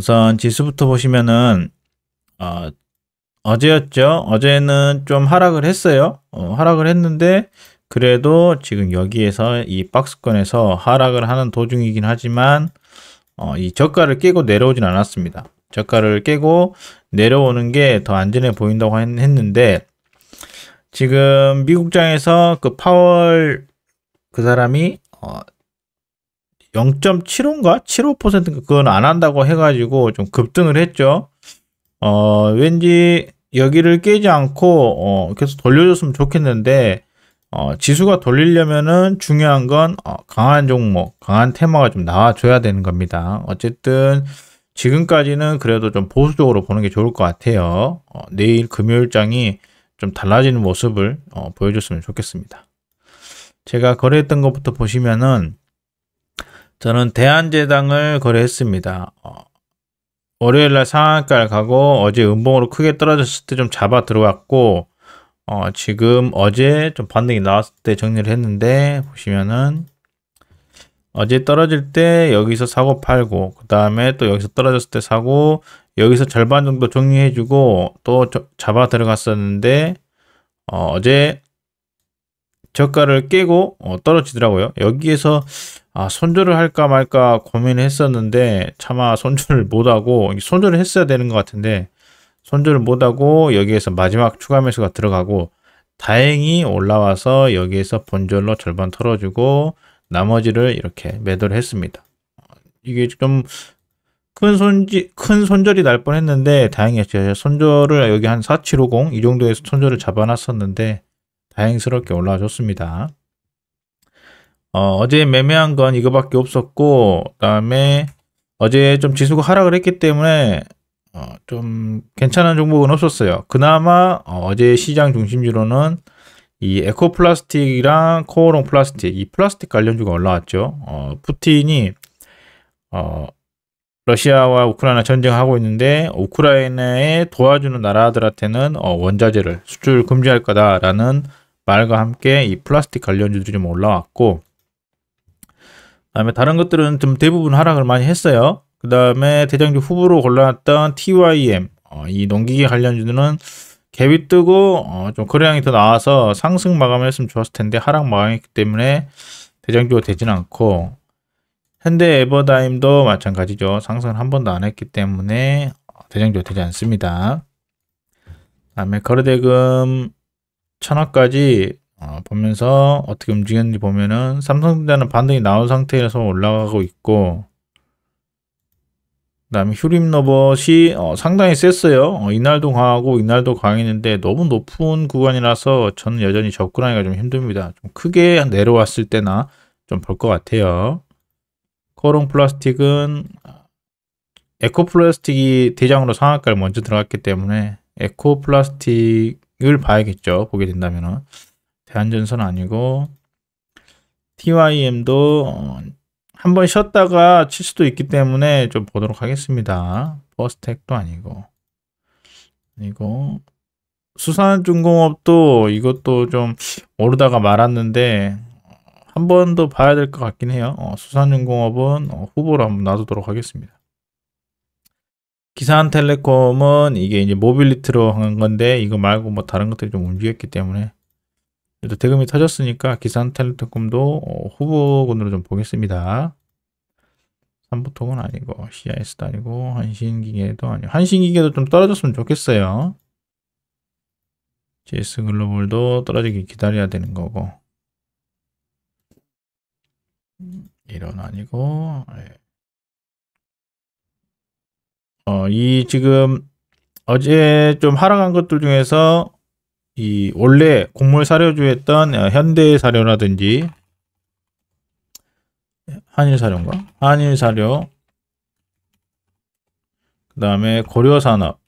우선 지수부터 보시면은 어, 어제였죠. 어제는 좀 하락을 했어요. 어, 하락을 했는데 그래도 지금 여기에서 이 박스권에서 하락을 하는 도중이긴 하지만 어, 이 저가를 깨고 내려오진 않았습니다. 저가를 깨고 내려오는 게 더 안전해 보인다고 했는데 지금 미국장에서 그 파월 그 사람이 어, 0.75인가 7 5 그건 안 한다고 해가지고 좀 급등을 했죠. 어 왠지 여기를 깨지 않고 어, 계속 돌려줬으면 좋겠는데 어, 지수가 돌리려면은 중요한 건 어, 강한 종목, 강한 테마가 좀 나와줘야 되는 겁니다. 어쨌든 지금까지는 그래도 좀 보수적으로 보는 게 좋을 것 같아요. 어, 내일 금요일장이 좀 달라지는 모습을 어, 보여줬으면 좋겠습니다. 제가 거래했던 것부터 보시면은 저는 대한제당을 거래했습니다. 어, 월요일 날 상한가를 가고 어제 음봉으로 크게 떨어졌을 때 좀 잡아 들어갔고 어, 지금 어제 좀 반등이 나왔을 때 정리를 했는데 보시면은 어제 떨어질 때 여기서 사고 팔고 그 다음에 또 여기서 떨어졌을 때 사고 여기서 절반 정도 정리해주고 또 저, 잡아 들어갔었는데 어, 어제 저가를 깨고 어, 떨어지더라고요. 여기에서 아, 손절을 할까 말까 고민을 했었는데 차마 손절을 못하고 손절을 했어야 되는 것 같은데 손절을 못하고 여기에서 마지막 추가 매수가 들어가고 다행히 올라와서 여기에서 본절로 절반 털어주고 나머지를 이렇게 매도를 했습니다. 이게 좀 큰 손지, 큰 손절이 날 뻔했는데 다행히 제가 손절을 여기 한 4750 이 정도에서 손절을 잡아놨었는데 다행스럽게 올라와줬습니다. 어, 어제 매매한 건 이거밖에 없었고 그다음에 어제 좀 지수가 하락을 했기 때문에 어, 좀 괜찮은 종목은 없었어요. 그나마 어, 제 시장 중심주로는 이 에코플라스틱이랑 코오롱 플라스틱, 이 플라스틱 관련주가 올라왔죠. 어, 푸틴이 어, 러시아와 우크라이나 전쟁하고 있는데 우크라이나에 도와주는 나라들한테는 어, 원자재를 수출 금지할 거다라는 말과 함께 이 플라스틱 관련주들이 좀 올라왔고 다음에 다른 것들은 좀 대부분 하락을 많이 했어요. 그다음에 대장주 후보로 골라놨던 TYM 어, 이 농기계 관련주는 갭이 뜨고 어, 좀 거래량이 더 나와서 상승 마감했으면 좋았을 텐데 하락 마감했기 때문에 대장주가 되진 않고 현대 에버다임도 마찬가지죠. 상승을 한 번도 안 했기 때문에 어, 대장주가 되지 않습니다. 그 다음에 거래대금 천억까지 어, 보면서 어떻게 움직였는지 보면은 삼성전자는 반등이 나온 상태에서 올라가고 있고 그 다음에 휴림 로봇이 어, 상당히 셌어요. 어, 이날도 강하고 이날도 강했는데 너무 높은 구간이라서 저는 여전히 접근하기가 좀 힘듭니다. 좀 크게 내려왔을 때나 좀 볼 것 같아요. 코롱 플라스틱은 에코 플라스틱이 대장으로 상한가를 먼저 들어갔기 때문에 에코 플라스틱을 봐야겠죠. 보게 된다면은. 대한전선 아니고 TYM도 어, 한번 쉬었다가 칠 수도 있기 때문에 좀 보도록 하겠습니다. 버스텍도 아니고 아니고 수산중공업도 이것도 좀 오르다가 말았는데 한번 더 봐야 될 것 같긴 해요. 어, 수산중공업은 어, 후보로 한번 놔두도록 하겠습니다. 기산텔레콤은 이게 이제 모빌리티로 한 건데 이거 말고 뭐 다른 것들이 좀 움직였기 때문에 일단 대금이 터졌으니까 기산텔레콤도 어, 후보군으로 좀 보겠습니다. 삼보통은 아니고 CIS도 아니고 한신기계도 아니고 한신기계도 좀 떨어졌으면 좋겠어요. JS 글로벌도 떨어지기 기다려야 되는 거고 이런 아니고 예. 어, 이 지금 어제 좀 하락한 것들 중에서 이 원래 곡물 사료주였던 현대 사료라든지 한일 사료인가? 한일 사료 그 다음에 고려산업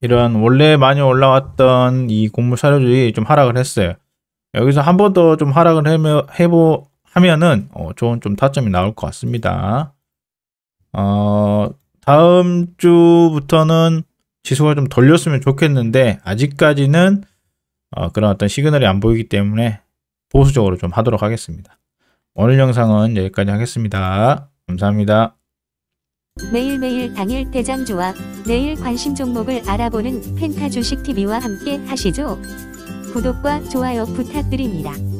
이런 원래 많이 올라왔던 이 곡물 사료주의 좀 하락을 했어요. 여기서 한 번 더 좀 하락을 해며, 해보, 하면은 어, 좋은 좀 타점이 나올 것 같습니다. 어, 다음 주부터는 지수가 좀 돌렸으면 좋겠는데 아직까지는 어, 그런 어떤 시그널이 안 보이기 때문에 보수적으로 좀 하도록 하겠습니다. 오늘 영상은 여기까지 하겠습니다. 감사합니다. 매일매일 당일 대장 조합, 내일 관심 종목을 알아보는 펜타 주식TV와 함께 하시죠. 구독과 좋아요 부탁드립니다.